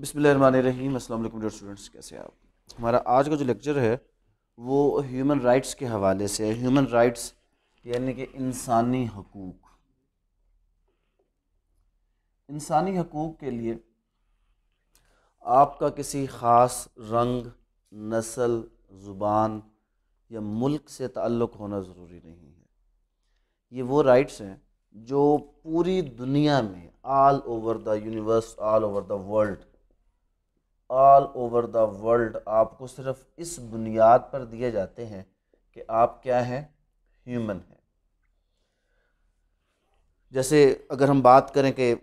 बिसमीम अस्सलाम वालेकुम स्टूडेंट्स कैसे आप हमारा आज का जो लेक्चर है वो ह्यूमन राइट्स के हवाले से है ह्यूमन राइट्स यानी कि इंसानी हकूक़ इंसानी हकूक़ के लिए आपका किसी ख़ास रंग नस्ल ज़ुबान या मुल्क से ताल्लुक़ होना ज़रूरी नहीं है ये वो राइट्स हैं जो पूरी दुनिया में all over the universe all over the world all over the world आपको सिर्फ इस बुनियाद पर दिए जाते हैं कि आप क्या हैं ह्यूमन हैं जैसे अगर हम बात करें कि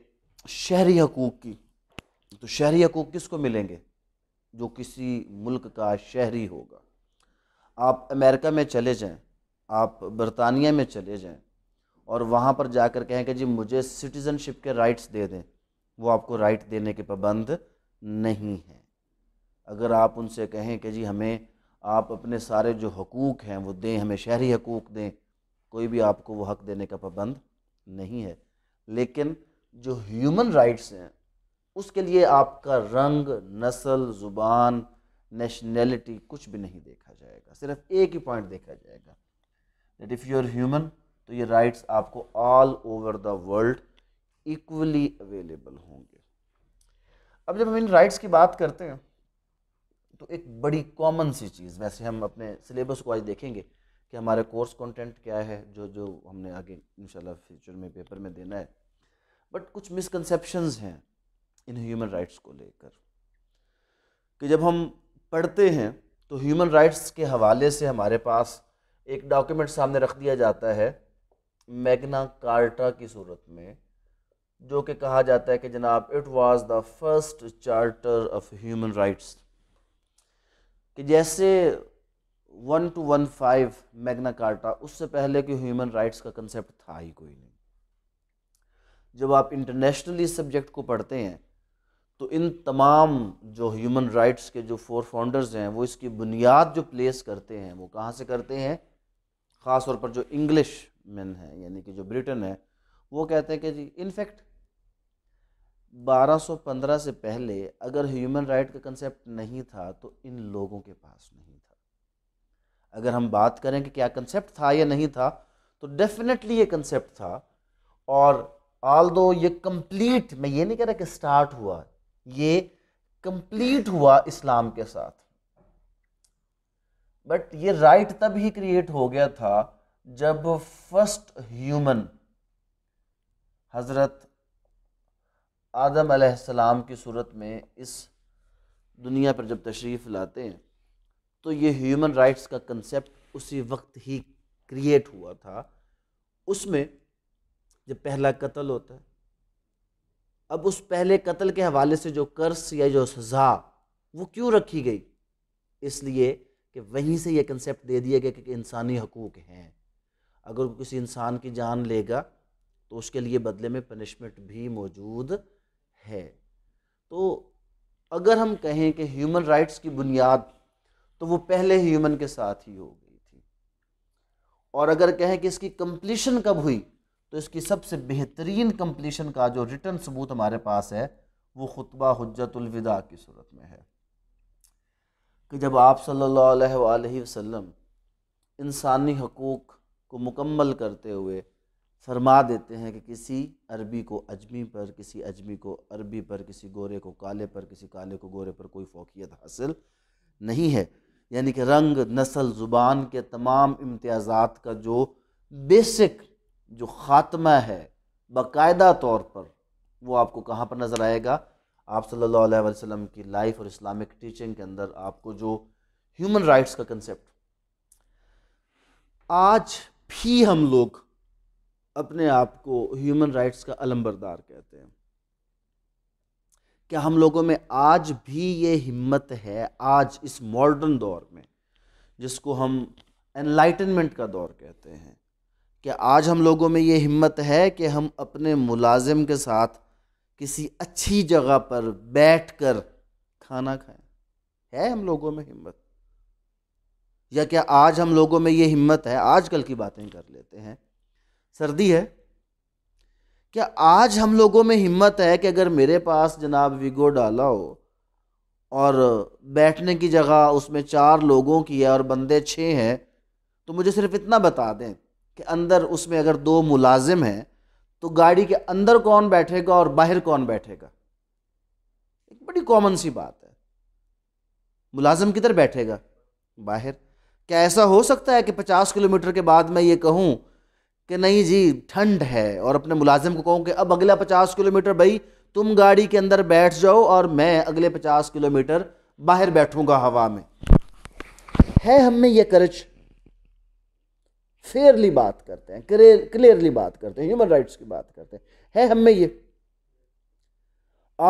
शहरी हकूक़ की तो शहरी हकूक़ किसको मिलेंगे जो किसी मुल्क का शहरी होगा आप अमेरिका में चले जाएं आप बरतानिया में चले जाएं और वहाँ पर जाकर कहें कि जी मुझे सिटीज़नशिप के राइट्स दे दें वो आपको राइट देने के पाबंद नहीं है अगर आप उनसे कहें कि जी हमें आप अपने सारे जो हकूक़ हैं वो दें हमें शहरी हकूक़ दें कोई भी आपको वो हक़ देने का पाबंद नहीं है लेकिन जो ह्यूमन राइट्स हैं उसके लिए आपका रंग नस्ल ज़ुबान नेशनैलिटी कुछ भी नहीं देखा जाएगा सिर्फ एक ही पॉइंट देखा जाएगा that if you are human तो ये राइट्स आपको all over the world equally available होंगे अब जब हम इन राइट्स की बात करते हैं तो एक बड़ी कॉमन सी चीज़ वैसे हम अपने सिलेबस को आज देखेंगे कि हमारे कोर्स कंटेंट क्या है जो जो हमने आगे इंशाल्लाह फ्यूचर में पेपर में देना है बट कुछ मिसकनसेप्शंस हैं इन ह्यूमन राइट्स को लेकर कि जब हम पढ़ते हैं तो ह्यूमन राइट्स के हवाले से हमारे पास एक डॉक्यूमेंट सामने रख दिया जाता है मैग्ना कार्टा की सूरत में जो कि कहा जाता है कि जनाब it was the first charter of human rights कि जैसे one two one five Magna Carta उससे पहले कि ह्यूमन राइट्स का कंसेप्ट था ही कोई नहीं जब आप इंटरनेशनली सब्जेक्ट को पढ़ते हैं तो इन तमाम जो ह्यूमन राइट्स के जो फोर फाउंडर्स हैं वो इसकी बुनियाद जो प्लेस करते हैं वो कहाँ से करते हैं ख़ास तौर पर जो इंग्लिश मैन हैं यानी कि जो ब्रिटेन है वो कहते हैं कि जी इनफैक्ट 1215 से पहले अगर ह्यूमन राइट का कंसेप्ट नहीं था तो इन लोगों के पास नहीं था अगर हम बात करें कि क्या कंसेप्ट था या नहीं था तो डेफिनेटली ये कंसेप्ट था और आल दो ये कंप्लीट मैं ये नहीं कह रहा कि स्टार्ट हुआ ये कंप्लीट हुआ इस्लाम के साथ बट ये राइट तब ही क्रिएट हो गया था जब फर्स्ट ह्यूमन हज़रत आदम अलैहिस्सलाम की सूरत में इस दुनिया पर जब तशरीफ़ लाते हैं तो ये ह्यूमन राइट्स का कंसेप्ट उसी वक्त ही क्रिएट हुआ था उसमें जब पहला कत्ल होता है अब उस पहले कत्ल के हवाले से जो कर्स या जो सज़ा वो क्यों रखी गई इसलिए कि वहीं से ये कंसेप्ट दे दिया गया कि इंसानी हकूक़ हैं अगर किसी इंसान की जान लेगा तो उसके लिए बदले में पनिशमेंट भी मौजूद है तो अगर हम कहें कि ह्यूमन राइट्स की बुनियाद तो वो पहले ह्यूमन के साथ ही हो गई थी और अगर कहें कि इसकी कंप्लीशन कब हुई तो इसकी सबसे बेहतरीन कंप्लीशन का जो रिटर्न सबूत हमारे पास है वो खुतबा हजतुलविदा की सूरत में है कि जब आप सल्लल्लाहु अलैहि वसल्लम इंसानी हकूक़ को मुकम्मल करते हुए फरमा देते हैं कि किसी अरबी को अजमी पर किसी अजमी को अरबी पर किसी गोरे को काले पर किसी काले को गोरे पर कोई फोकियत हासिल नहीं है यानी कि रंग नस्ल ज़ुबान के तमाम इम्तियाज़ात का जो बेसिक जो ख़ात्मा है बाकायदा तौर पर वो आपको कहाँ पर नज़र आएगा आप सल्लल्लाहु अलैहि वसल्लम की लाइफ और इस्लामिक टीचिंग के अंदर आपको जो ह्यूमन राइट्स का कंसेप्ट आज भी हम लोग अपने आप को ह्यूमन राइट्स का अलम्बरदार कहते हैं क्या हम लोगों में आज भी ये हिम्मत है आज इस मॉडर्न दौर में जिसको हम एनलाइटनमेंट का दौर कहते हैं क्या आज हम लोगों में ये हिम्मत है कि हम अपने मुलाजिम के साथ किसी अच्छी जगह पर बैठ कर खाना खाएं है हम लोगों में हिम्मत या क्या आज हम लोगों में ये हिम्मत है आजकल की बातें कर लेते हैं सर्दी है क्या आज हम लोगों में हिम्मत है कि अगर मेरे पास जनाब विगो डाला हो और बैठने की जगह उसमें चार लोगों की है और बंदे छः हैं तो मुझे सिर्फ इतना बता दें कि अंदर उसमें अगर दो मुलाजिम हैं तो गाड़ी के अंदर कौन बैठेगा और बाहर कौन बैठेगा एक बड़ी कॉमन सी बात है मुलाजिम किधर बैठेगा बाहर क्या ऐसा हो सकता है कि पचास किलोमीटर के बाद मैं ये कहूँ कि नहीं जी ठंड है और अपने मुलाजिम को कहूँ कि अब अगला पचास किलोमीटर भाई तुम गाड़ी के अंदर बैठ जाओ और मैं अगले पचास किलोमीटर बाहर बैठूंगा हवा में है हमें यह करज फेयरली बात करते हैं क्लियरली बात करते हैं ह्यूमन राइट्स की बात करते हैं है हमें ये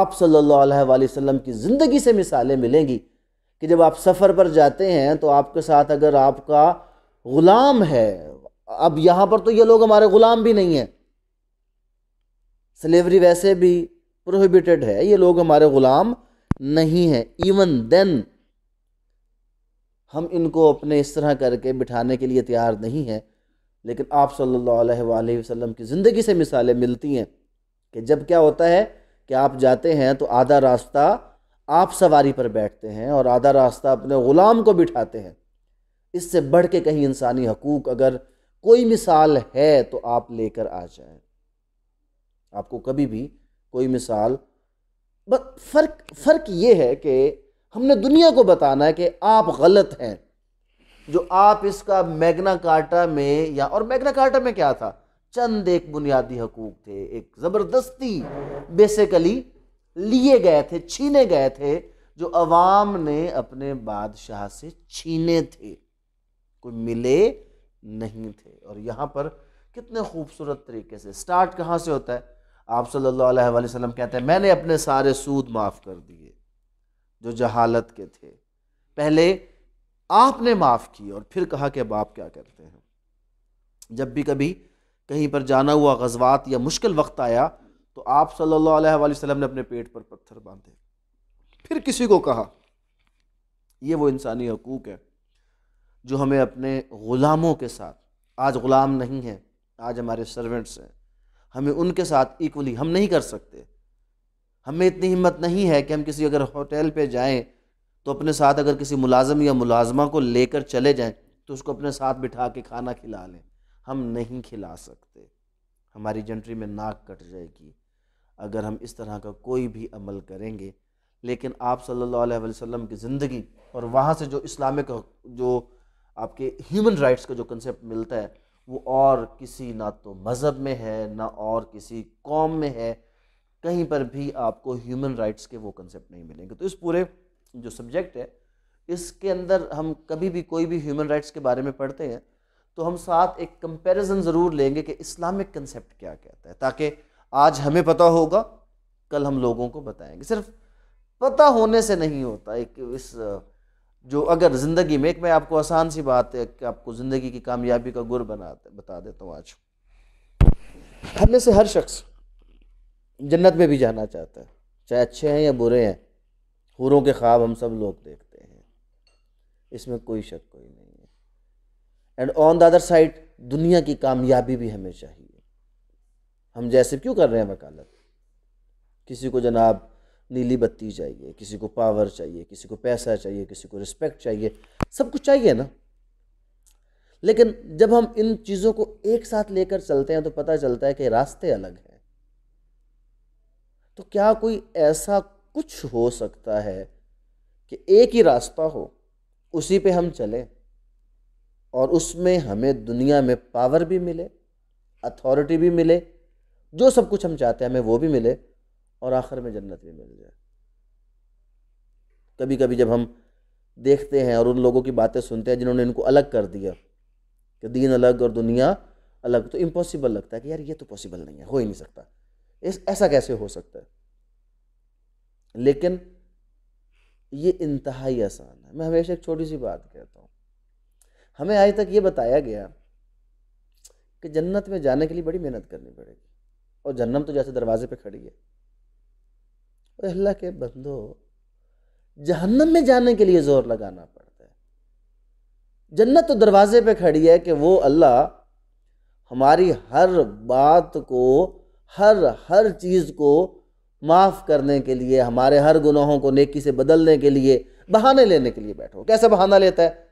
आप सल्लल्लाहु अलैहि वसल्लम की ज़िंदगी से मिसालें मिलेंगी कि जब आप सफ़र पर जाते हैं तो आपके साथ अगर आपका ग़ुलाम है अब यहाँ पर तो ये लोग हमारे ग़ुलाम भी नहीं हैं स्लेवरी वैसे भी प्रोहिबिटेड है ये लोग हमारे ग़ुलाम नहीं हैं इवन देन हम इनको अपने इस तरह करके बिठाने के लिए तैयार नहीं हैं लेकिन आप सल्लल्लाहु अलैहि वसल्लम की ज़िंदगी से मिसालें मिलती हैं कि जब क्या होता है कि आप जाते हैं तो आधा रास्ता आप सवारी पर बैठते हैं और आधा रास्ता अपने ग़ुलाम को बिठाते हैं इससे बढ़ के कहीं इंसानी हकूक़ अगर कोई मिसाल है तो आप लेकर आ जाए आपको कभी भी कोई मिसाल बस फर्क फर्क ये है कि हमने दुनिया को बताना है कि आप गलत हैं जो आप इसका मैग्ना कार्टा में या और मैग्ना कार्टा में क्या था चंद एक बुनियादी हकूक थे एक ज़बरदस्ती बेसिकली लिए गए थे छीने गए थे जो अवाम ने अपने बादशाह से छीने थे कोई मिले नहीं थे और यहाँ पर कितने खूबसूरत तरीके से स्टार्ट कहाँ से होता है आप सल्लल्लाहु अलैहि वसल्लम कहते हैं मैंने अपने सारे सूद माफ़ कर दिए जो जहालत के थे पहले आपने माफ़ किए और फिर कहा कि अब आप क्या करते हैं जब भी कभी कहीं पर जाना हुआ गजवात या मुश्किल वक्त आया तो आप सल्लल्लाहु अलैहि वसल्लम ने अपने पेट पर पत्थर बांधे फिर किसी को कहा यह वो इंसानी हकूक़ है जो हमें अपने ग़ुलामों के साथ आज ग़ुलाम नहीं हैं आज हमारे सर्वेंट्स हैं हमें उनके साथ इक्वली हम नहीं कर सकते हमें इतनी हिम्मत नहीं है कि हम किसी अगर होटल पे जाएं तो अपने साथ अगर किसी मुलाजम या मुलाजमा को लेकर चले जाएं तो उसको अपने साथ बिठा के खाना खिला लें हम नहीं खिला सकते हमारी जेंट्री में नाक कट जाएगी अगर हम इस तरह का कोई भी अमल करेंगे लेकिन आप सल्लल्लाहु अलैहि वसल्लम की ज़िंदगी और वहाँ से जो इस्लामिक जो आपके ह्यूमन राइट्स का जो कंसेप्ट मिलता है वो और किसी ना तो मज़हब में है ना और किसी कौम में है कहीं पर भी आपको ह्यूमन राइट्स के वो कंसेप्ट नहीं मिलेंगे तो इस पूरे जो सब्जेक्ट है इसके अंदर हम कभी भी कोई भी ह्यूमन राइट्स के बारे में पढ़ते हैं तो हम साथ एक कंपैरिजन ज़रूर लेंगे कि इस्लामिक कंसेप्ट क्या कहता है ताकि आज हमें पता होगा कल हम लोगों को बताएंगे सिर्फ पता होने से नहीं होता एक इस जो अगर ज़िंदगी में एक मैं आपको आसान सी बात है कि आपको ज़िंदगी की कामयाबी का गुर बना बता देता हूँ आज हम में से हर शख्स जन्नत में भी जाना चाहता है चाहे अच्छे हैं या बुरे हैं हूरों के ख्वाब हम सब लोग देखते हैं इसमें कोई शक कोई नहीं है and on the other side दुनिया की कामयाबी भी हमें चाहिए हम जैसे क्यों कर रहे हैं वकालत किसी को जनाब नीली बत्ती चाहिए किसी को पावर चाहिए किसी को पैसा चाहिए किसी को रिस्पेक्ट चाहिए सब कुछ चाहिए ना लेकिन जब हम इन चीज़ों को एक साथ लेकर चलते हैं तो पता चलता है कि रास्ते अलग हैं तो क्या कोई ऐसा कुछ हो सकता है कि एक ही रास्ता हो उसी पे हम चलें और उसमें हमें दुनिया में पावर भी मिले अथॉरिटी भी मिले जो सब कुछ हम चाहते हैं हमें वो भी मिले और आखिर में जन्नत भी मिल जाए कभी कभी जब हम देखते हैं और उन लोगों की बातें सुनते हैं जिन्होंने इनको अलग कर दिया कि दीन अलग और दुनिया अलग तो इम्पॉसिबल लगता है कि यार ये तो पॉसिबल नहीं है हो ही नहीं सकता इस ऐसा कैसे हो सकता है लेकिन ये इंतहाई आसान है मैं हमेशा एक छोटी सी बात कहता हूँ हमें आज तक ये बताया गया कि जन्नत में जाने के लिए बड़ी मेहनत करनी पड़ेगी और जन्नम तो जैसे दरवाजे पर खड़ी है अल्लाह के बंदो जहन्नम में जाने के लिए ज़ोर लगाना पड़ता है जन्नत तो दरवाजे पे खड़ी है कि वो अल्लाह हमारी हर बात को हर हर चीज़ को माफ़ करने के लिए हमारे हर गुनाहों को नेकी से बदलने के लिए बहाने लेने के लिए बैठो कैसा बहाना लेता है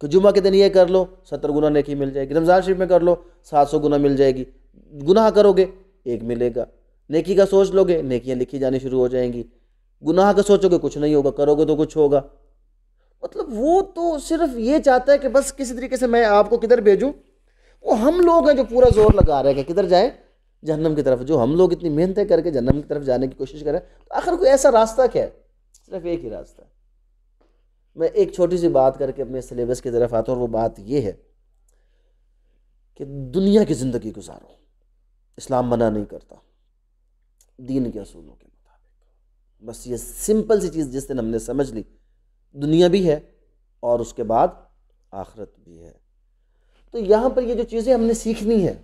कि जुमा के दिन ये कर लो सत्तर गुना नेकी मिल जाएगी रमज़ान शरीफ में कर लो सात सौ गुना मिल जाएगी गुनाह करोगे एक मिलेगा नेकी का सोच लोगे नेकियां लिखी जानी शुरू हो जाएंगी गुनाह का सोचोगे कुछ नहीं होगा करोगे तो कुछ होगा मतलब वो तो सिर्फ ये चाहता है कि बस किसी तरीके से मैं आपको किधर भेजूँ वो हम लोग हैं जो पूरा जोर लगा रहे हैं कि किधर जाएँ जहनम की तरफ जो हम लोग इतनी मेहनतें करके जहन्नम की तरफ जाने की कोशिश करें तो आखिर कोई ऐसा रास्ता क्या है सिर्फ एक ही रास्ता है मैं एक छोटी सी बात करके अपने सिलेबस की तरफ आता हूँ और वो बात ये है कि दुनिया की ज़िंदगी गुजारो इस्लाम मना नहीं करता दीन के असूलों के मुताबिक बस ये सिंपल सी चीज़ जिस दिन हमने समझ ली दुनिया भी है और उसके बाद आखरत भी है तो यहाँ पर ये जो चीज़ें हमने सीखनी है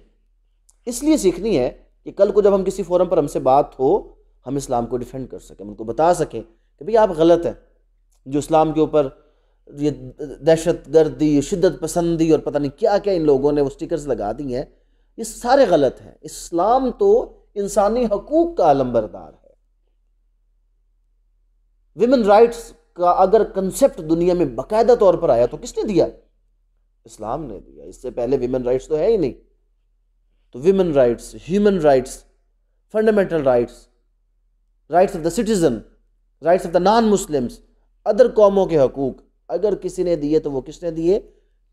इसलिए सीखनी है कि कल को जब हम किसी फोरम पर हमसे बात हो हम इस्लाम को डिफेंड कर सकें उनको बता सकें कि भाई आप गलत हैं जो इस्लाम के ऊपर ये दहशत गर्दी शिदत पसंदी और पता नहीं क्या क्या इन लोगों ने वो स्टिकर्स लगा दी हैं ये सारे गलत हैं इस्लाम तो इंसानी हकूक का आलम्बरदार है विमेन राइट्स का अगर कंसेप्ट दुनिया में बाकायदा तौर पर आया तो किसने दिया इस्लाम ने दिया इससे पहले विमेन राइट्स तो है ही नहीं तो women rights human rights fundamental rights rights of the citizen rights of the non Muslims other कौमों के हकूक अगर किसी ने दिए तो वो किसने दिए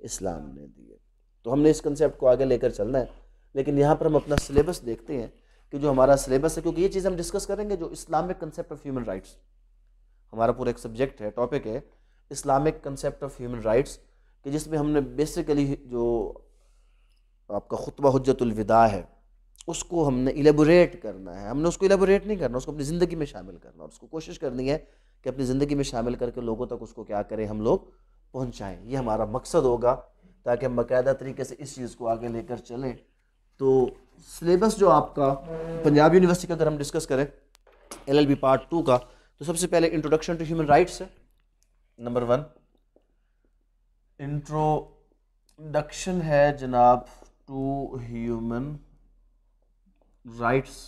इस्लाम ने दिए तो हमने इस कंसेप्ट को आगे लेकर चलना है लेकिन यहाँ पर हम अपना सिलेबस देखते हैं कि जो हमारा सिलेबस है क्योंकि ये चीज़ हम डिस्कस करेंगे जो Islamic concept of human rights हमारा पूरा एक सब्जेक्ट है टॉपिक है Islamic concept of human rights कि जिसमें हमने बेसिकली जो आपका खुतबा हजतुलविदा है उसको हमने एलेबोरेट करना है हमने उसको एलेबोरेट नहीं करना उसको अपनी ज़िंदगी में शामिल करना और उसको कोशिश करनी है कि अपनी ज़िंदगी में शामिल करके लोगों तक उसको क्या करें हम लोग पहुँचाएँ ये हमारा मकसद होगा ताकि हम बाकायदा तरीके से इस चीज़ को आगे लेकर चलें तो सिलेबस जो आपका पंजाब यूनिवर्सिटी का अगर हम डिस्कस करें एलएलबी पार्ट टू का तो सबसे पहले इंट्रोडक्शन टू ह्यूमन राइट्स है नंबर वन इंट्रोडक्शन है जनाब टू ह्यूमन राइट्स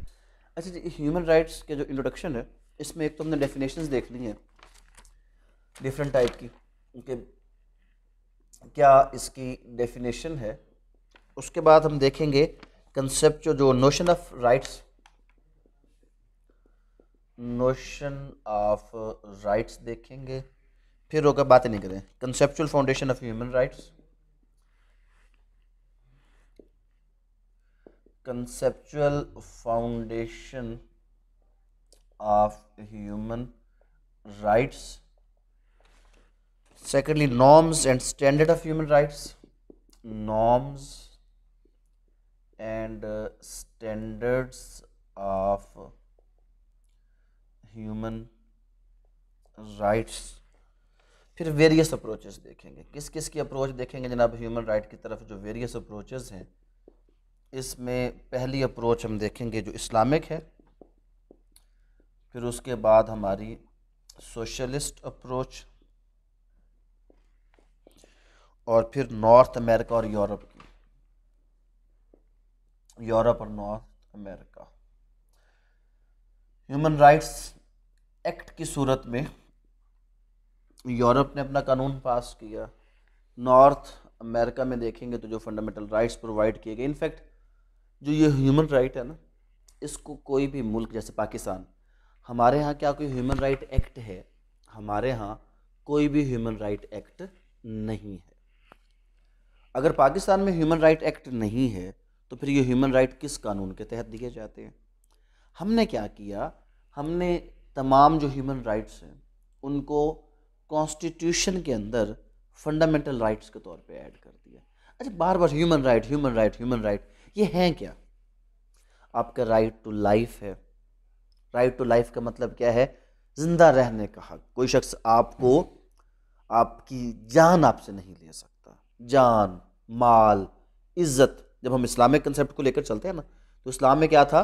अच्छा जी ह्यूमन राइट्स के जो इंट्रोडक्शन है इसमें एक तो हमने डेफिनेशंस देख ली है डिफरेंट टाइप की कि क्या इसकी डेफिनेशन है उसके बाद हम देखेंगे कंसेप्ट जो notion of rights notion of rights देखेंगे फिर होगा बातें नहीं करें conceptual foundation of human rights conceptual foundation of human rights secondly norms and standard of human rights norms and uh, standards of human rights फिर various approaches देखेंगे किस किस की अप्रोच देखेंगे जनाब ह्यूमन राइट की तरफ जो वेरियस अप्रोचेस हैं इसमें पहली अप्रोच हम देखेंगे जो इस्लामिक है फिर उसके बाद हमारी सोशलिस्ट अप्रोच और फिर नॉर्थ अमेरिका और यूरोप की यूरोप और North America human rights act की सूरत में यूरोप ने अपना कानून पास किया नॉर्थ अमेरिका में देखेंगे तो जो फंडामेंटल राइट्स प्रोवाइड किए गए इनफैक्ट जो ये ह्यूमन राइट है ना इसको कोई भी मुल्क जैसे पाकिस्तान हमारे यहाँ क्या कोई ह्यूमन राइट एक्ट है हमारे यहाँ कोई भी ह्यूमन राइट एक्ट नहीं है अगर पाकिस्तान में ह्यूमन राइट एक्ट नहीं है तो फिर ये ह्यूमन राइट किस कानून के तहत दिए जाते हैं हमने क्या किया हमने तमाम जो ह्यूमन राइट्स हैं उनको कॉन्स्टिट्यूशन के अंदर फंडामेंटल राइट्स के तौर पे ऐड कर दिया अच्छा बार बार human right human right human right ये हैं क्या आपका राइट टू लाइफ है राइट टू लाइफ का मतलब क्या है ज़िंदा रहने का हक कोई शख्स आपको आपकी जान आपसे नहीं ले सकता जान माल इज्जत जब हम इस्लामिक कंसेप्ट को लेकर चलते हैं ना तो इस्लाम में क्या था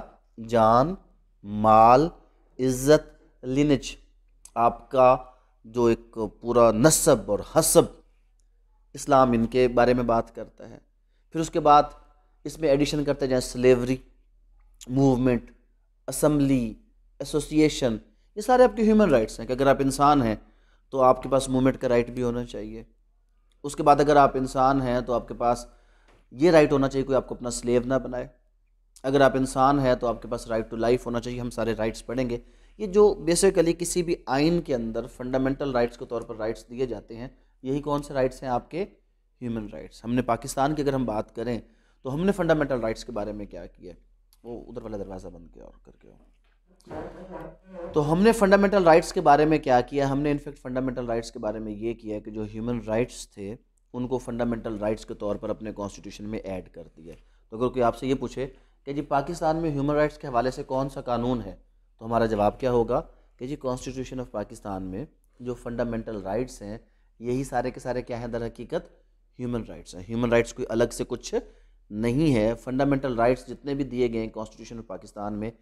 जान माल इज्जत लिनिज आपका जो एक पूरा नस्ब और हसब इस्लाम इनके बारे में बात करता है फिर उसके बाद इसमें एडिशन करते हैं जैसे स्लेवरी मूवमेंट असम्बली एसोसिएशन ये सारे आपके ह्यूमन राइट्स हैं कि अगर आप इंसान हैं तो आपके पास मूवमेंट का राइट भी होना चाहिए उसके बाद अगर आप इंसान हैं तो आपके पास ये राइट होना चाहिए कोई आपको अपना स्लेव ना बनाए अगर आप इंसान हैं तो आपके पास राइट टू लाइफ होना चाहिए हम सारे राइट्स पढ़ेंगे ये जो बेसिकली किसी भी आइन के अंदर फंडामेंटल राइट्स के तौर पर राइट्स दिए जाते हैं यही कौन से राइट्स हैं आपके ह्यूमन राइट्स हमने पाकिस्तान की अगर हम बात करें तो हमने फंडामेंटल राइट्स के बारे में क्या किया वो उधर वाला दरवाज़ा बंद किया और करके हो तो हमने फंडामेंटल राइट्स के बारे में क्या किया हमने इनफेक्ट फंडामेंटल राइट्स के बारे में ये किया कि जो ह्यूमन राइट्स थे उनको फंडामेंटल राइट्स के तौर पर अपने कॉन्स्टिट्यूशन में ऐड कर दिया तो अगर कोई आपसे ये पूछे कि जी पाकिस्तान में ह्यूमन राइट्स के हवाले से कौन सा कानून है तो हमारा जवाब क्या होगा कि जी कॉन्स्टिट्यूशन ऑफ पाकिस्तान में जो फंडामेंटल राइट्स हैं यही सारे के सारे क्या हैं दर हकीकत ह्यूमन राइट्स हैं ह्यूमन राइट्स कोई अलग से कुछ नहीं है फंडामेंटल राइट्स जितने भी दिए गए हैं कॉन्स्टिट्यूशन ऑफ पाकिस्तान में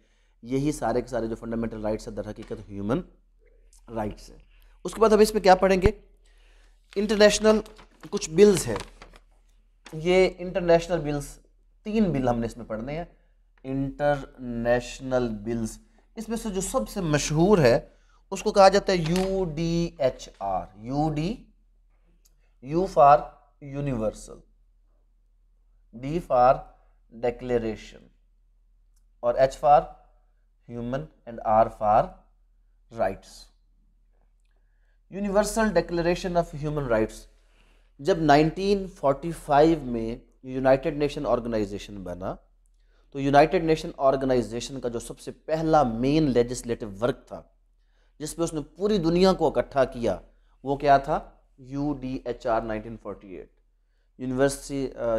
यही सारे के सारे जो फंडामेंटल राइट्स है दर हकीकत ह्यूमन राइट्स है उसके बाद हम इसमें क्या पढ़ेंगे इंटरनेशनल कुछ बिल्स है ये इंटरनेशनल बिल्स तीन बिल हमने इसमें पढ़ने हैं इंटरनेशनल बिल्स इसमें से जो सबसे मशहूर है उसको कहा जाता है U D H R U D U for universal D for declaration और H for human and are for rights universal declaration of human rights जब 1945 में यूनाइटेड नेशन ऑर्गेनाइजेशन बना तो यूनाइटेड नेशन ऑर्गेनाइजेशन का जो सबसे पहला मेन लेजिस्लेटिव वर्क था जिसमें उसने पूरी दुनिया को इकट्ठा किया वो क्या था U D H R nineteen forty eight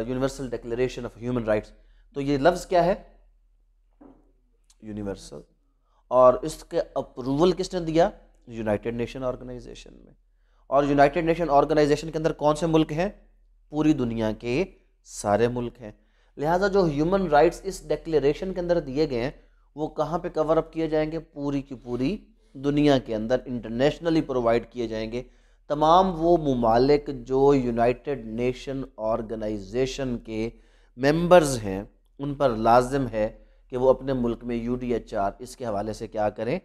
universal declaration of human rights तो ये लफ्ज़ क्या है यूनिवर्सल और इसके अप्रूवल किसने दिया यूनाइटेड नेशन ऑर्गेनाइजेशन में और यूनाइटेड नेशन ऑर्गेनाइजेशन के अंदर कौन से मुल्क हैं पूरी दुनिया के सारे मुल्क हैं लिहाजा जो ह्यूमन राइट्स इस डिक्लेरेशन के अंदर दिए गए हैं वो कहाँ पे कवर अप किए जाएंगे पूरी की पूरी दुनिया के अंदर इंटरनेशनली प्रोवाइड किए जाएंगे तमाम वो ममालिक जो यूनाइटेड नेशन ऑर्गेनाइजेशन के मेंबर्स हैं उन पर लाजम है कि वो अपने मुल्क में यू डी एच आर इसके हवाले से क्या करें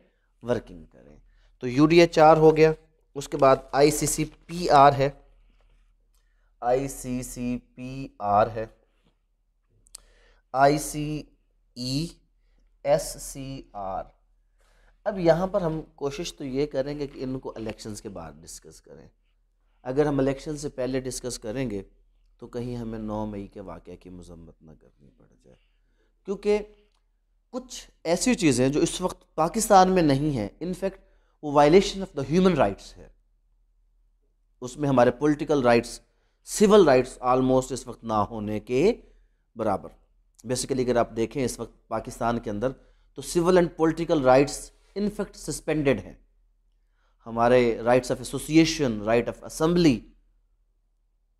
वर्किंग करें तो यू डी एच आर हो गया उसके बाद आई सी सी पी आर है आई सी सी पी आर है आई सी ई एस सी आर अब यहाँ पर हम कोशिश तो ये करेंगे कि इनको इलेक्शंस के बाद डिस्कस करें अगर हम इलेक्शन से पहले डिस्कस करेंगे तो कहीं हमें नौ मई के वाक़े की मजम्मत ना करनी पड़ जाए क्योंकि कुछ ऐसी चीज़ें जो इस वक्त पाकिस्तान में नहीं हैं इनफैक्ट वो violation of the human rights है उसमें हमारे political rights civil rights almost इस वक्त ना होने के बराबर बेसिकली अगर आप देखें इस वक्त पाकिस्तान के अंदर तो civil and political rights in fact suspended हैं हमारे rights of association right of assembly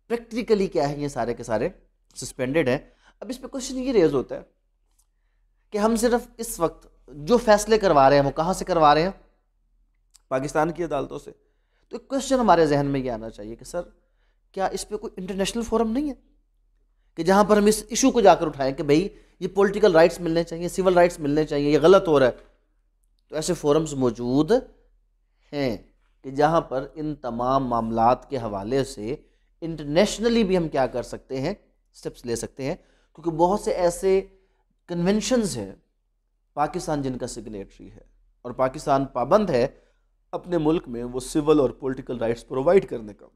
practically क्या है ये सारे के सारे सस्पेंडेड हैं अब इस पर क्वेश्चन ये रेज होता है कि हम सिर्फ इस वक्त जो फैसले करवा रहे हैं वो कहाँ से करवा रहे हैं पाकिस्तान की अदालतों से तो एक क्वेश्चन हमारे जहन में ये आना चाहिए कि सर क्या इस पर कोई इंटरनेशनल फोरम नहीं है कि जहाँ पर हम इस इशू को जाकर उठाएं कि भाई ये पॉलिटिकल राइट्स मिलने चाहिए सिविल राइट्स मिलने चाहिए ये गलत हो रहा है तो ऐसे फोरम्स मौजूद हैं कि जहाँ पर इन तमाम मामला के हवाले से इंटरनेशनली भी हम क्या कर सकते हैं स्टेप्स ले सकते हैं क्योंकि बहुत से ऐसे कन्वेंशंस है पाकिस्तान जिनका सिग्नेटरी है और पाकिस्तान पाबंद है अपने मुल्क में वो सिविल और पॉलिटिकल राइट्स प्रोवाइड करने का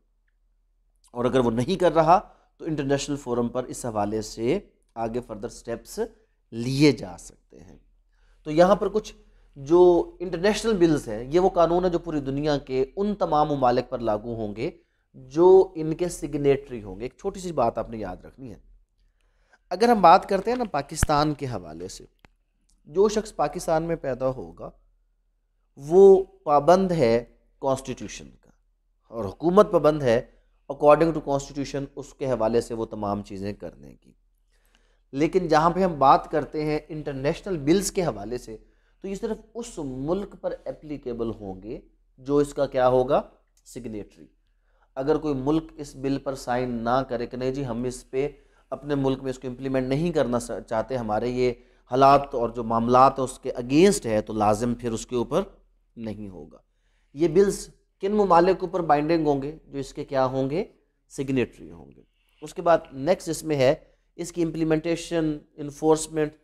और अगर वो नहीं कर रहा तो इंटरनेशनल फोरम पर इस हवाले से आगे फर्दर स्टेप्स लिए जा सकते हैं तो यहाँ पर कुछ जो इंटरनेशनल बिल्स हैं ये वो कानून है जो पूरी दुनिया के उन तमाम ममालिक पर लागू होंगे जो इनके सिग्नेटरी होंगे एक छोटी सी बात आपने याद रखनी है अगर हम बात करते हैं ना पाकिस्तान के हवाले से जो शख्स पाकिस्तान में पैदा होगा वो पाबंद है कॉन्स्टिट्यूशन का और हुकूमत पाबंद है अकॉर्डिंग टू कॉन्स्टिट्यूशन उसके हवाले से वो तमाम चीज़ें करने की लेकिन जहाँ पे हम बात करते हैं इंटरनेशनल बिल्स के हवाले से तो ये सिर्फ उस मुल्क पर एप्लीकेबल होंगे जो इसका क्या होगा सिग्नेटरी अगर कोई मुल्क इस बिल पर साइन ना करे कि नहीं जी हम इस पर अपने मुल्क में इसको इम्प्लीमेंट नहीं करना चाहते हमारे ये हालात और जो मामला उसके अगेंस्ट है तो लाजिम फिर उसके ऊपर नहीं होगा ये बिल्स किन ममालिक ऊपर बाइंडिंग होंगे जो इसके क्या होंगे सिग्नेटरी होंगे उसके बाद नेक्स्ट इसमें है इसकी इम्प्लीमेंटेशन इन्फोर्समेंट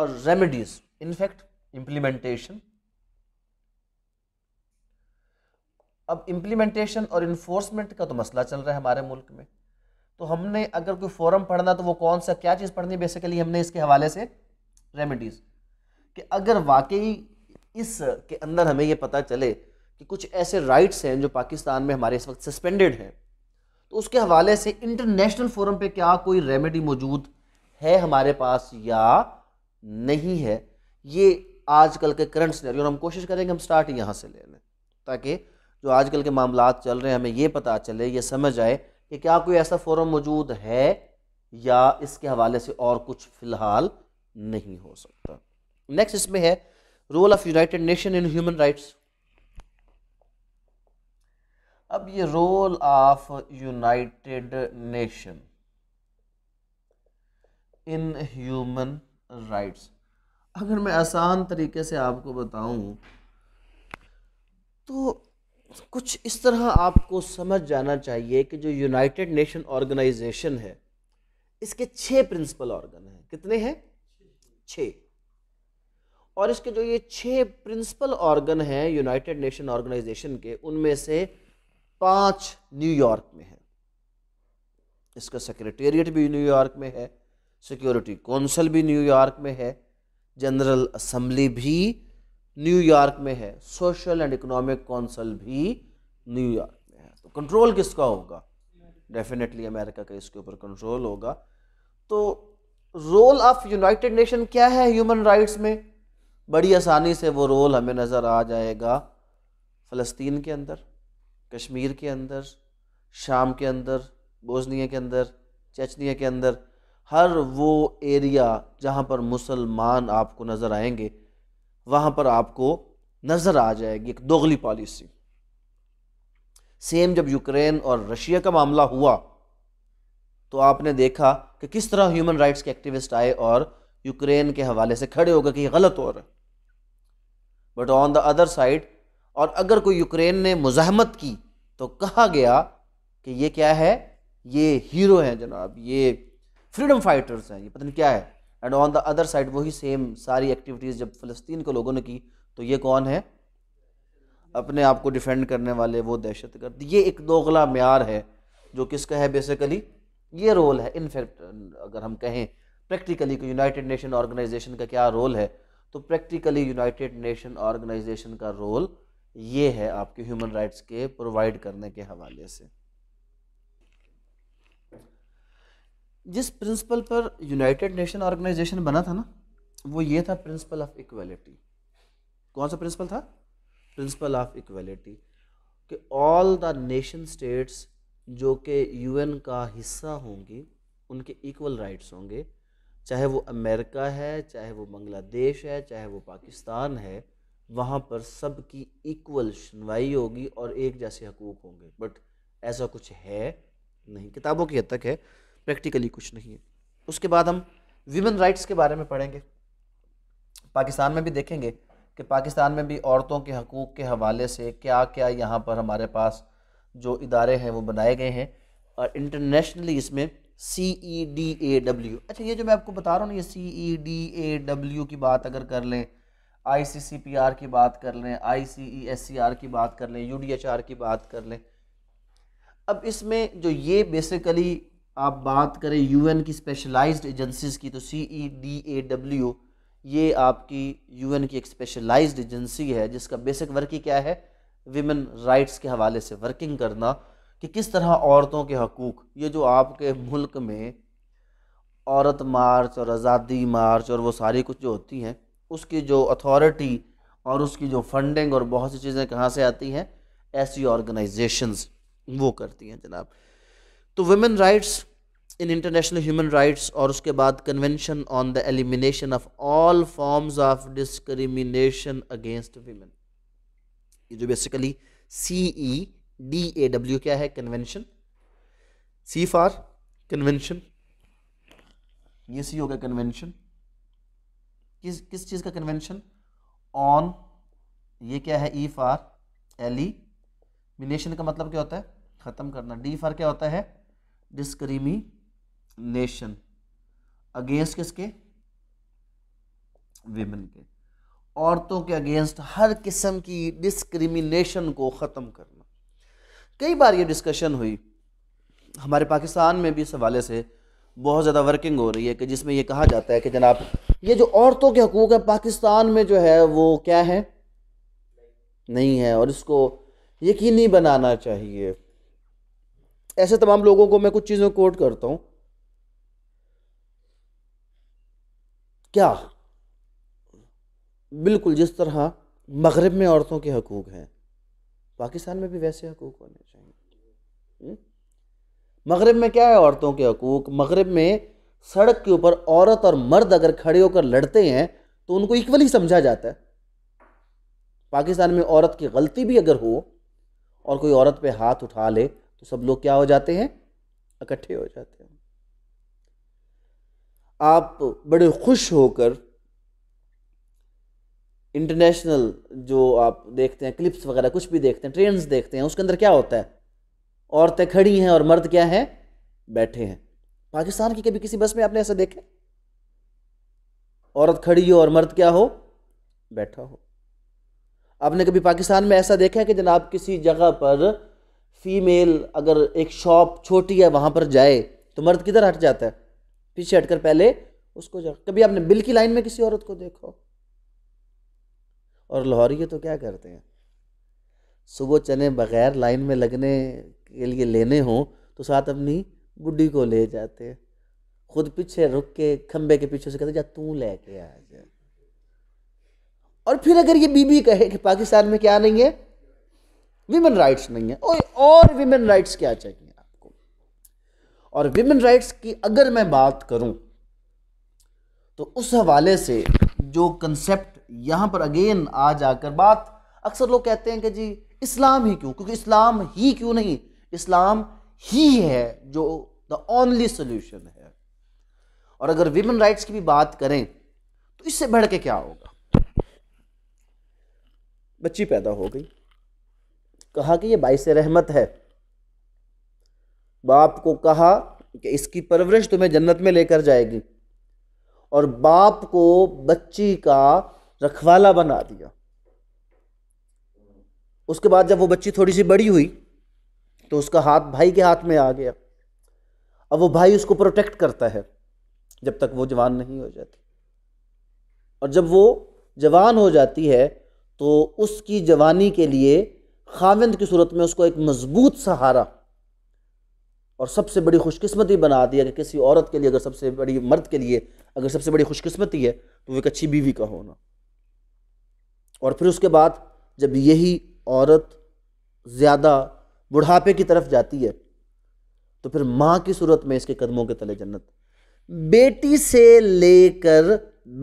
और रेमेडीज इनफैक्ट इम्प्लीमेंटेशन अब इम्प्लीमेंटेशन और इन्फोर्समेंट का तो मसला चल रहा है हमारे मुल्क में तो हमने अगर कोई फॉरम पढ़ना तो वो कौन सा क्या चीज़ पढ़नी बेसिकली हमने इसके हवाले से रेमेडीज़ कि अगर वाकई इस के अंदर हमें ये पता चले कि कुछ ऐसे राइट्स हैं जो पाकिस्तान में हमारे इस वक्त सस्पेंडेड हैं तो उसके हवाले से इंटरनेशनल फोरम पे क्या कोई रेमेडी मौजूद है हमारे पास या नहीं है ये आजकल के करंट सिनेरियो और हम कोशिश करेंगे हम स्टार्ट यहाँ से ले लें ताकि जो आजकल के मामला चल रहे हैं हमें ये पता चले ये समझ आए कि क्या कोई ऐसा फोरम मौजूद है या इसके हवाले से और कुछ फ़िलहाल नहीं हो सकता नेक्स्ट इसमें है role of United Nation in human rights अब ये role of United Nation in human rights अगर मैं आसान तरीके से आपको बताऊं तो कुछ इस तरह आपको समझ जाना चाहिए कि जो यूनाइटेड नेशन ऑर्गेनाइजेशन है इसके छह प्रिंसिपल ऑर्गन हैं कितने हैं छः और इसके जो ये छह प्रिंसिपल ऑर्गन हैं यूनाइटेड नेशन ऑर्गेनाइजेशन के उनमें से पांच न्यूयॉर्क में है इसका सेक्रेटेरिएट भी न्यूयॉर्क में है सिक्योरिटी काउंसिल भी न्यूयॉर्क में है जनरल असम्बली भी न्यूयॉर्क में है सोशल एंड इकोनॉमिक काउंसिल भी न्यूयॉर्क में है तो कंट्रोल किसका होगा डेफिनेटली अमेरिका का इसके ऊपर कंट्रोल होगा तो रोल ऑफ यूनाइटेड नेशन क्या है ह्यूमन राइट्स में बड़ी आसानी से वो रोल हमें नज़र आ जाएगा फ़लस्तीन के अंदर कश्मीर के अंदर शाम के अंदर बोजनिया के अंदर चचनिया के अंदर हर वो एरिया जहाँ पर मुसलमान आपको नज़र आएंगे वहाँ पर आपको नज़र आ जाएगी एक दोगली पॉलिसी सेम जब यूक्रेन और रशिया का मामला हुआ तो आपने देखा कि किस तरह ह्यूमन राइट्स के एक्टिविस्ट आए और यूक्रेन के हवाले से खड़े होकर कि ये गलत हो रहा है but on the other side और अगर कोई यूक्रेन ने मुजाहमत की तो कहा गया कि ये क्या है ये हीरो हैं जनाब ये फ्रीडम फाइटर्स हैं ये पता नहीं क्या है and on the other side वही सेम सारी एक्टिविटीज़ जब फ़लस्तीन के लोगों ने की तो ये कौन है अपने आप को डिफेंड करने वाले वो दहशत गर्द ये एक दोगला मैार है जो किसका है बेसिकली ये रोल है इनफैक्ट अगर हम कहें प्रैक्टिकली कि यूनाइटेड नेशन ऑर्गेनाइजेशन का क्या रोल है तो प्रैक्टिकली यूनाइटेड नेशन ऑर्गेनाइजेशन का रोल ये है आपके ह्यूमन राइट्स के प्रोवाइड करने के हवाले से जिस प्रिंसिपल पर यूनाइटेड नेशन ऑर्गेनाइजेशन बना था ना वो ये था प्रिंसिपल ऑफ इक्वलिटी कौन सा प्रिंसिपल था प्रिंसिपल ऑफ इक्वलिटी कि ऑल द नेशन स्टेट्स जो कि यूएन का हिस्सा होंगी उनके इक्वल राइट्स होंगे चाहे वो अमेरिका है चाहे वो बांग्लादेश है चाहे वो पाकिस्तान है वहाँ पर सबकी इक्वल सुनवाई होगी और एक जैसे हकूक़ होंगे बट ऐसा कुछ है नहीं किताबों की हद तक है प्रैक्टिकली कुछ नहीं है उसके बाद हम वीमेन राइट्स के बारे में पढ़ेंगे पाकिस्तान में भी देखेंगे कि पाकिस्तान में भी औरतों के हकूक़ के हवाले से क्या क्या यहाँ पर हमारे पास जो इदारे हैं वो बनाए गए हैं और इंटरनेशनली इसमें सी ई डी ए डब्ल्यू अच्छा ये जो मैं आपको बता रहा हूँ ना ये सी ई डी ए डब्ल्यू की बात अगर कर लें आई सी सी पी आर की बात कर लें आई सी ई एस सी आर की बात कर लें यू डी एच आर की बात कर लें अब इसमें जो ये बेसिकली आप बात करें यूएन की स्पेशलाइज्ड एजेंसीज़ की तो सी ई डी ए डब्ल्यू ये आपकी यूएन की एक स्पेशलाइज्ड एजेंसी है जिसका बेसिक वर्क ही क्या है विमेन राइट्स के हवाले से वर्किंग करना कि किस तरह औरतों के हकूक़ ये जो आपके मुल्क में औरत मार्च और आज़ादी मार्च और वो सारी कुछ जो होती हैं उसकी जो अथॉरिटी और उसकी जो फंडिंग और बहुत सी चीज़ें कहाँ से आती हैं ऐसी ऑर्गेनाइजेशंस वो करती हैं जनाब तो women rights in international human rights और उसके बाद convention on the elimination of all forms of discrimination against women ये जो basically C E D A W क्या है कन्वेंशन सी फॉर कन्वेंशन ये सी गया कन्वेंशन किस किस चीज़ का कन्वेंशन ऑन ये क्या है ई फॉर एलिमिनेशन का मतलब क्या होता है ख़त्म करना डी फॉर क्या होता है डिस्क्रिमिनेशन अगेंस्ट किसके विमेन के औरतों के अगेंस्ट हर किस्म की डिस्क्रिमिनेशन को ख़त्म करना कई बार ये डिस्कशन हुई हमारे पाकिस्तान में भी इस हवाले से बहुत ज़्यादा वर्किंग हो रही है कि जिसमें यह कहा जाता है कि जनाब ये जो औरतों के हकूक़ है पाकिस्तान में जो है वो क्या है नहीं है और इसको यकीनी बनाना चाहिए ऐसे तमाम लोगों को मैं कुछ चीज़ों कोट करता हूँ क्या बिल्कुल जिस तरह मगरब में औरतों के हकूक़ हैं पाकिस्तान में भी वैसे हकूक़ होने चाहिए हम्म? मगरब में क्या है औरतों के हकूक़ मगरब में सड़क के ऊपर औरत और मर्द अगर खड़े होकर लड़ते हैं तो उनको इक्वली समझा जाता है पाकिस्तान में औरत की गलती भी अगर हो और कोई औरत पे हाथ उठा ले तो सब लोग क्या हो जाते हैं इकट्ठे हो जाते हैं आप बड़े खुश होकर इंटरनेशनल जो आप देखते हैं क्लिप्स वगैरह कुछ भी देखते हैं ट्रेन देखते हैं उसके अंदर क्या होता है औरतें खड़ी हैं और मर्द क्या हैं बैठे हैं पाकिस्तान की कभी किसी बस में आपने ऐसा देखा औरत खड़ी हो और मर्द क्या हो बैठा हो आपने कभी पाकिस्तान में ऐसा देखा है कि जनाब किसी जगह पर फीमेल अगर एक शॉप छोटी है वहाँ पर जाए तो मर्द किधर हट जाता है पीछे हटकर पहले उसको जा कभी आपने बिल की लाइन में किसी औरत को देखो और लाहौरी तो क्या करते हैं सुबह चने बगैर लाइन में लगने के लिए लेने हों तो साथ अपनी बुढ़ी को ले जाते हैं खुद पीछे रुक के खम्बे के पीछे से कहते जा तू ले के आ जा और फिर अगर ये बीबी कहे कि पाकिस्तान में क्या नहीं है विमेन राइट्स नहीं है और और विमेन राइट्स क्या चाहिए आपको और विमेन राइट्स की अगर मैं बात करूं तो उस हवाले से जो कंसेप्ट यहां पर अगेन आ जाकर बात अक्सर लोग कहते हैं कि जी इस्लाम ही क्यों क्योंकि इस्लाम ही क्यों नहीं इस्लाम ही है जो द ओनली सोल्यूशन है और अगर विमेन राइट्स की भी बात करें तो इससे बढ़ के क्या होगा बच्ची पैदा हो गई कहा कि ये बाईस रहमत है बाप को कहा कि इसकी परवरिश तुम्हें जन्नत में लेकर जाएगी और बाप को बच्ची का रखवाला बना दिया उसके बाद जब वो बच्ची थोड़ी सी बड़ी हुई तो उसका हाथ भाई के हाथ में आ गया अब वो भाई उसको प्रोटेक्ट करता है जब तक वो जवान नहीं हो जाती और जब वो जवान हो जाती है तो उसकी जवानी के लिए खाविंद की सूरत में उसको एक मज़बूत सहारा और सबसे बड़ी खुशकिस्मती बना दिया कि किसी औरत के लिए अगर सबसे बड़ी मर्द के लिए अगर सबसे बड़ी खुशकिस्मती है तो वो एक अच्छी बीवी का होना और फिर उसके बाद जब यही औरत ज़्यादा बुढ़ापे की तरफ जाती है तो फिर माँ की सूरत में इसके कदमों के तले जन्नत बेटी से लेकर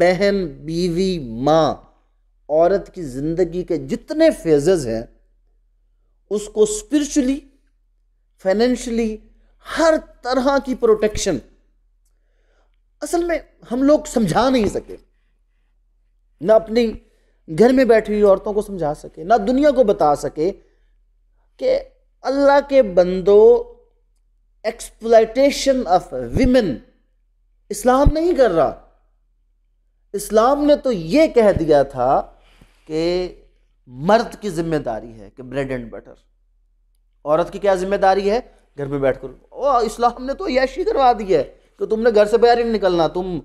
बहन बीवी माँ औरत की ज़िंदगी के जितने फेजेज़ हैं उसको स्पिरिचुअली फाइनेंशियली हर तरह की प्रोटेक्शन असल में हम लोग समझा नहीं सके ना अपनी घर में बैठी हुई औरतों को समझा सके ना दुनिया को बता सके कि अल्लाह के बंदो एक्सप्लाइटेशन ऑफ विमेन इस्लाम नहीं कर रहा इस्लाम ने तो ये कह दिया था कि मर्द की जिम्मेदारी है कि ब्रेड एंड बटर औरत की क्या जिम्मेदारी है घर पे बैठ कर ओ इस्लाम ने तो यशी करवा दी है कि तुमने घर से बाहर ही निकलना तुम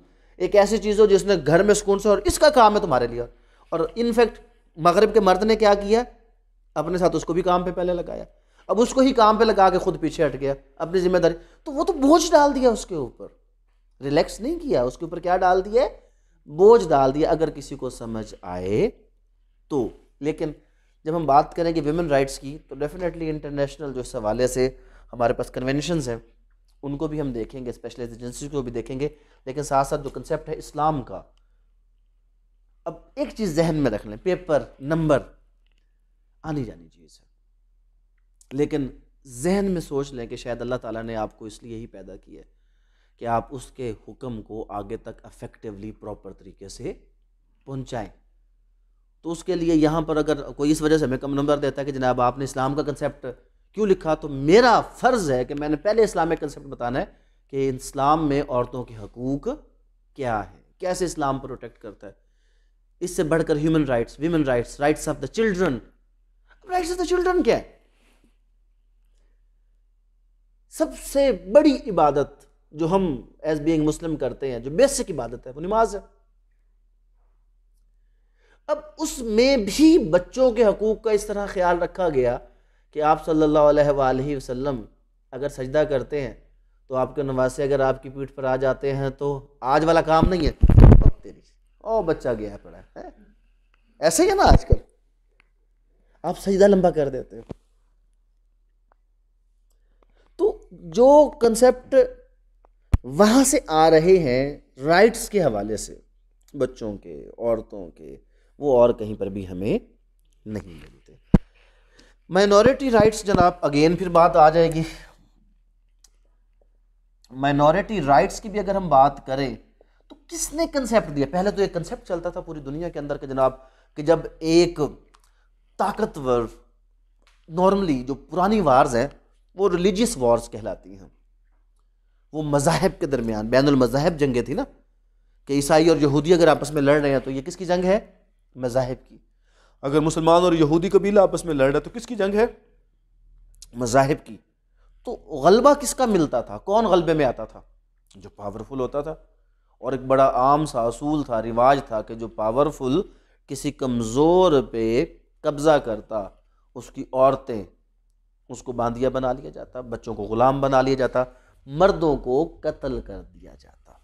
एक ऐसी चीज़ हो जिसने घर में सुकून से और इसका काम है तुम्हारे लिए और इनफैक्ट मगरब के मर्द ने क्या किया अपने साथ उसको भी काम पे पहले लगाया अब उसको ही काम पे लगा के खुद पीछे हट गया अपनी जिम्मेदारी तो वो तो बोझ डाल दिया उसके ऊपर रिलैक्स नहीं किया उसके ऊपर क्या डाल दिया बोझ डाल दिया अगर किसी को समझ आए तो लेकिन जब हम बात करें कि वेमेन राइट्स की तो डेफिनेटली इंटरनेशनल जो इस हवाले से हमारे पास कन्वेंशनस हैं उनको भी हम देखेंगे स्पेशल एजेंसी को भी देखेंगे लेकिन साथ साथ जो कंसेप्ट है इस्लाम का अब एक चीज़ जहन में रख लें पेपर नंबर आनी जानी चीज़ है लेकिन जहन में सोच लें कि शायद अल्लाह ताला ने आपको इसलिए ही पैदा किया है कि आप उसके हुक्म को आगे तक अफेक्टिवली प्रॉपर तरीके से पहुँचाएँ तो उसके लिए यहाँ पर अगर कोई इस वजह से हमें कम नंबर देता है कि जनाब आपने इस्लाम का कंसेप्ट क्यों लिखा तो मेरा फ़र्ज़ है कि मैंने पहले इस्लामिक कंसेप्ट बताना है कि इस्लाम में औरतों के हकूक़ क्या है कैसे इस्लाम प्रोटेक्ट करता है इससे बढ़कर human rights women rights rights of the children rights of the children क्या है सबसे बड़ी इबादत जो हम एज बीइंग मुस्लिम करते हैं जो बेसिक इबादत है वो नमाज है अब उसमें भी बच्चों के हकूक़ का इस तरह ख्याल रखा गया कि आप सल्लल्लाहु अलैहि वसल्लम अगर सजदा करते हैं तो आपके नवासे अगर आपकी पीठ पर आ जाते हैं तो आज वाला काम नहीं है ओ तेरी बच्चा गया है पड़ा है ऐसे ही है ना आजकल आप सजदा लंबा कर देते हो तो जो कंसेप्ट वहाँ से आ रहे हैं राइट्स के हवाले से बच्चों के औरतों के वो और कहीं पर भी हमें नहीं मिलते माइनॉरिटी राइट्स जनाब अगेन फिर बात आ जाएगी माइनॉरिटी राइट्स की भी अगर हम बात करें तो किसने कंसेप्ट दिया पहले तो एक कंसेप्ट चलता था पूरी दुनिया के अंदर के जनाब कि जब एक ताकतवर नॉर्मली जो पुरानी वार्स हैं वो रिलीजियस वार्स कहलाती हैं वो मजाहब के दरमियान बैन मजाहब जंगें थी ना कि ईसाई और यहूदी अगर आपस में लड़ रहे हैं तो ये किसकी जंग है मजाहब की अगर मुसलमान और यहूदी कबीला आपस में लड़ रहा तो किसकी जंग है मजाहब की तो गलबा किसका मिलता था कौन गलबे में आता था जो पावरफुल होता था और एक बड़ा आम सा असूल था रिवाज था कि जो पावरफुल किसी कमज़ोर पे कब्ज़ा करता उसकी औरतें उसको बांदिया बना लिया जाता बच्चों को ग़ुलाम बना लिया जाता मर्दों को कत्ल कर दिया जाता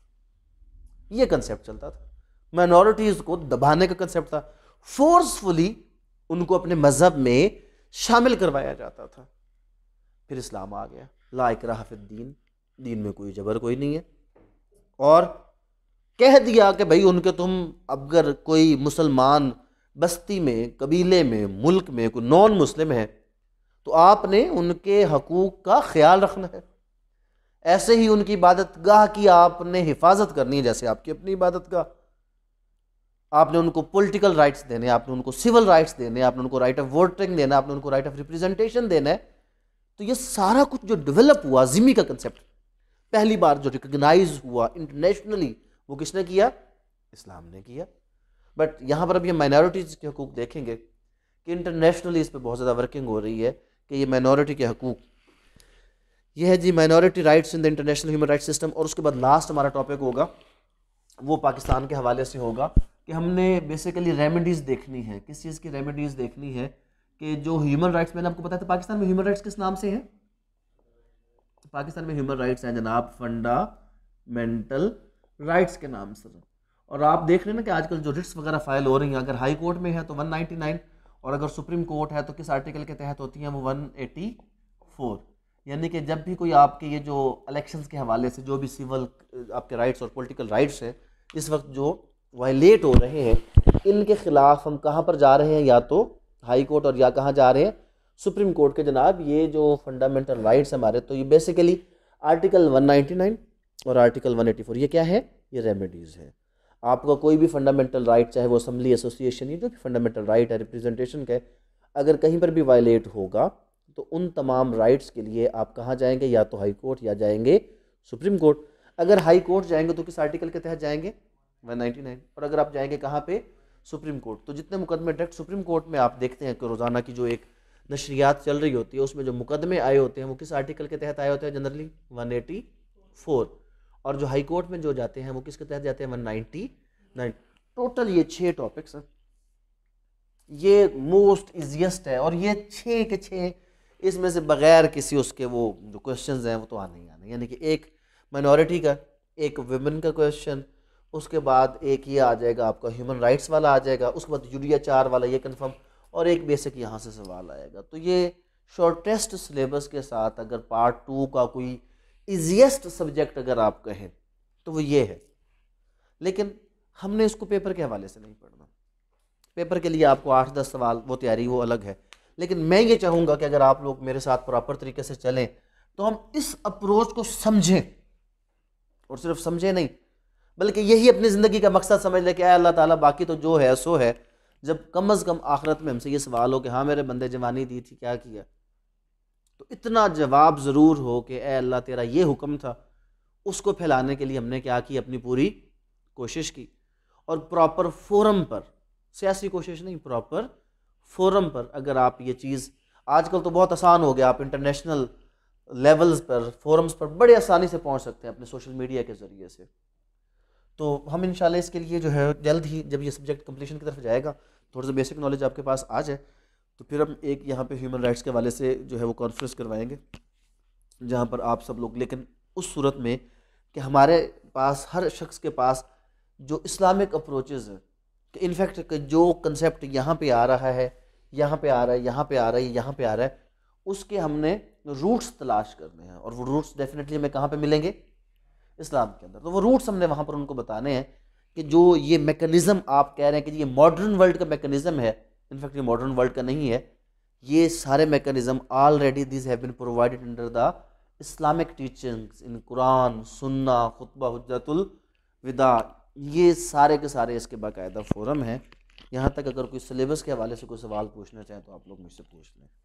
ये कंसेप्ट चलता था माइनॉरिटीज़ को दबाने का कंसेप्ट था फोर्सफुली उनको अपने मज़हब में शामिल करवाया जाता था फिर इस्लाम आ गया लाइक राहफिद्दीन दीन में कोई जबर कोई नहीं है और कह दिया कि भाई उनके तुम अगर कोई मुसलमान बस्ती में कबीले में मुल्क में कोई नॉन मुस्लिम है तो आपने उनके हकूक़ का ख्याल रखना है ऐसे ही उनकी इबादत गाह की आपने हिफाजत करनी है जैसे आपकी अपनी इबादत गाह आपने उनको पॉलिटिकल राइट्स देने आपने उनको सिविल राइट्स देने आपने उनको राइट ऑफ वोटिंग देना आपने उनको राइट ऑफ रिप्रेजेंटेशन देना है तो ये सारा कुछ जो डेवलप हुआ जिमी का कंसेप्ट पहली बार जो रिकग्नाइज हुआ इंटरनेशनली वो किसने किया इस्लाम ने किया बट यहाँ पर अभी ये माइनॉरिटीज़ के हकूक देखेंगे कि इंटरनेशनली इस पर बहुत ज़्यादा वर्किंग हो रही है कि ये माइनॉरिटी के हकूक ये है जी minority rights in the international human rights system और उसके बाद लास्ट हमारा टॉपिक होगा वो पाकिस्तान के हवाले से होगा कि हमने बेसिकली रेमेडीज़ देखनी है किस चीज़ की रेमेडीज़ देखनी है कि जो ह्यूमन राइट्स मैंने आपको बताया था पाकिस्तान में ह्यूमन राइट्स किस नाम से हैं पाकिस्तान में ह्यूमन राइट्स हैं जनाब फंडामेंटल राइट्स के नाम से और आप देख रहे हैं ना कि आजकल जो रिट्स वगैरह फाइल हो रही हैं अगर हाई कोर्ट में है तो 199 और अगर सुप्रीम कोर्ट है तो किस आर्टिकल के तहत होती हैं वो 184 यानी कि जब भी कोई आपके ये जो इलेक्शंस के हवाले से जो भी सिविल आपके राइट्स और पॉलिटिकल राइट्स हैं इस वक्त जो वायलेट हो रहे हैं इनके ख़िलाफ़ हम कहाँ पर जा रहे हैं या तो हाई कोर्ट और या कहाँ जा रहे हैं सुप्रीम कोर्ट के जनाब ये जो फंडामेंटल राइट्स हमारे तो ये बेसिकली आर्टिकल 199 और आर्टिकल 184 ये क्या है ये रेमेडीज़ है आपका कोई भी फंडामेंटल राइट चाहे वो असम्बली एसोसिएशन ही जो भी फंडामेंटल राइट है रिप्रेजेंटेशन का अगर कहीं पर भी वायलेट होगा तो उन तमाम राइट्स के लिए आप कहाँ जाएंगे या तो हाई कोर्ट या जाएंगे सुप्रीम कोर्ट अगर हाई कोर्ट जाएंगे तो किस आर्टिकल के तहत जाएंगे वन और अगर आप जाएंगे कहाँ पे सुप्रीम कोर्ट तो जितने मुकदमे डायरेक्ट सुप्रीम कोर्ट में आप देखते हैं कि रोज़ाना की जो एक नशरियात चल रही होती है उसमें जो मुकदमे आए होते हैं वो किस आर्टिकल के तहत आए होते हैं जनरली 184 और जो हाई कोर्ट में जो जाते हैं वो किसके तहत जाते हैं 199 टोटल ये छः टॉपिक्स हैं ये मोस्ट इजिएस्ट है और ये छः के छः इसमें से बगैर किसी उसके वो जो क्वेश्चन हैं वो तो आने ही आने यानी कि एक माइनॉरिटी का एक वेमेन का क्वेश्चन उसके बाद एक ये आ जाएगा आपका ह्यूमन राइट्स वाला आ जाएगा उसके बाद यूरिया चार वाला ये कन्फर्म और एक बेसिक यहाँ से सवाल आएगा तो ये शॉर्टेस्ट सिलेबस के साथ अगर पार्ट टू का कोई ईजिएस्ट सब्जेक्ट अगर आप कहें तो वो ये है लेकिन हमने इसको पेपर के हवाले से नहीं पढ़ना पेपर के लिए आपको आठ दस सवाल वो तैयारी वो अलग है लेकिन मैं ये चाहूँगा कि अगर आप लोग मेरे साथ प्रॉपर तरीके से चलें तो हम इस अप्रोच को समझें और सिर्फ समझें नहीं बल्कि यही अपनी ज़िंदगी का मकसद समझ ले कि अल्लाह ताला बाकी तो जो है सो है जब कम अज़ कम आखरत में हमसे ये सवाल हो कि हाँ मेरे बंदे जवानी दी थी क्या किया तो इतना जवाब ज़रूर हो कि ए अल्लाह तेरा ये हुक्म था उसको फैलाने के लिए हमने क्या की अपनी पूरी कोशिश की और प्रॉपर फोरम पर सियासी कोशिश नहीं प्रॉपर फोरम पर अगर आप ये चीज़ आजकल तो बहुत आसान हो गया आप इंटरनेशनल लेवल्स पर फोरम्स पर बड़े आसानी से पहुंच सकते हैं अपने सोशल मीडिया के ज़रिए से तो हम इन इसके लिए जो है जल्द ही जब ये सब्जेक्ट कम्पलीशन की तरफ जाएगा थोड़ा सा बेसिक नॉलेज आपके पास आ जाए तो फिर हम एक यहाँ पे ह्यूमन राइट्स के वाले से जो है वो कॉन्फ्रेंस करवाएंगे जहाँ पर आप सब लोग लेकिन उस सूरत में कि हमारे पास हर शख्स के पास जो इस्लामिक अप्रोचेज़ हैं कि इनफैक्ट जो कंसेप्ट यहाँ पे आ रहा है यहाँ पे आ रहा है यहाँ पे आ रहा है यहाँ पे आ रहा है उसके हमने रूट्स तलाश करने हैं और वो रूट्स डेफिनेटली हमें कहाँ पे मिलेंगे इस्लाम के अंदर तो वो रूट्स हमने वहाँ पर उनको बताने हैं कि जो ये मेकनिज़म आप कह रहे हैं कि ये मॉडर्न वर्ल्ड का मेकनिज़म है इनफैक्ट ये मॉडर्न वर्ल्ड का नहीं है ये सारे mechanism already this have been provided under the Islamic teachings in Quran Sunnah खुतबा हजतुल विदा ये सारे के सारे इसके बाकायदा फोरम हैं यहाँ तक अगर कोई सिलेबस के हवाले से कोई सवाल पूछना चाहें तो आप लोग मुझसे पूछ लें